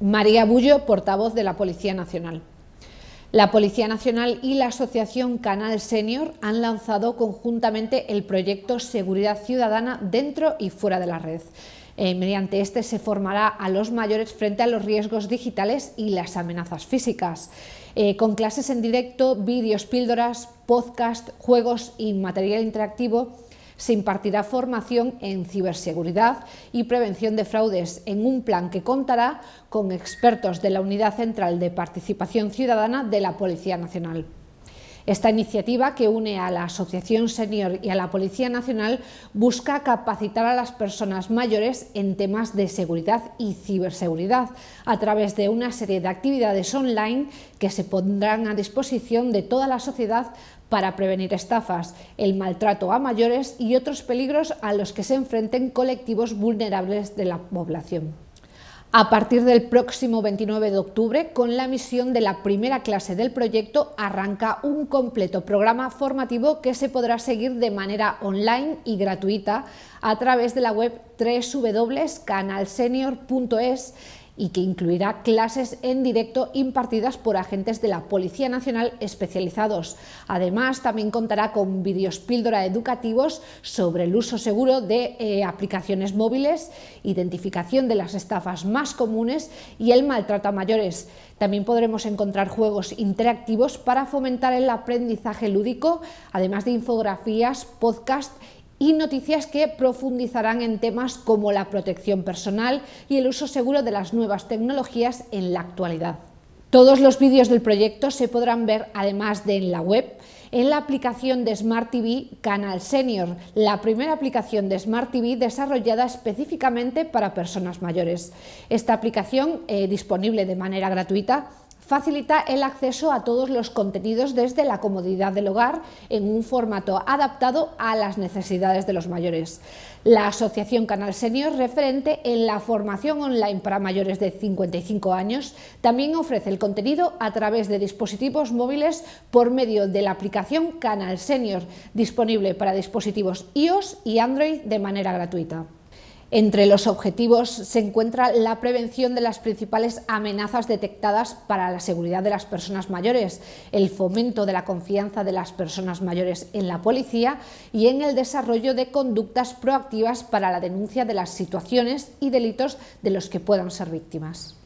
María Bullo, portavoz de la Policía Nacional. La Policía Nacional y la Asociación Canal Senior han lanzado conjuntamente el proyecto Seguridad Ciudadana dentro y fuera de la red. Eh, mediante este se formará a los mayores frente a los riesgos digitales y las amenazas físicas, eh, con clases en directo, vídeos píldoras, podcast, juegos y material interactivo se impartirá formación en ciberseguridad y prevención de fraudes en un plan que contará con expertos de la Unidad Central de Participación Ciudadana de la Policía Nacional. Esta iniciativa, que une a la Asociación Senior y a la Policía Nacional, busca capacitar a las personas mayores en temas de seguridad y ciberseguridad a través de una serie de actividades online que se pondrán a disposición de toda la sociedad para prevenir estafas, el maltrato a mayores y otros peligros a los que se enfrenten colectivos vulnerables de la población a partir del próximo 29 de octubre, con la misión de la primera clase del proyecto, arranca un completo programa formativo que se podrá seguir de manera online y gratuita a través de la web www.canalsenior.es y que incluirá clases en directo impartidas por agentes de la Policía Nacional especializados. Además, también contará con vídeos píldora educativos sobre el uso seguro de eh, aplicaciones móviles, identificación de las estafas más comunes y el maltrato a mayores. También podremos encontrar juegos interactivos para fomentar el aprendizaje lúdico, además de infografías, podcast y noticias que profundizarán en temas como la protección personal y el uso seguro de las nuevas tecnologías en la actualidad. Todos los vídeos del proyecto se podrán ver, además de en la web, en la aplicación de Smart TV Canal Senior, la primera aplicación de Smart TV desarrollada específicamente para personas mayores. Esta aplicación, eh, disponible de manera gratuita, facilita el acceso a todos los contenidos desde la comodidad del hogar en un formato adaptado a las necesidades de los mayores. La Asociación Canal Senior, referente en la formación online para mayores de 55 años, también ofrece el contenido a través de dispositivos móviles por medio de la aplicación Canal Senior, disponible para dispositivos iOS y Android de manera gratuita. Entre los objetivos se encuentra la prevención de las principales amenazas detectadas para la seguridad de las personas mayores, el fomento de la confianza de las personas mayores en la policía y en el desarrollo de conductas proactivas para la denuncia de las situaciones y delitos de los que puedan ser víctimas.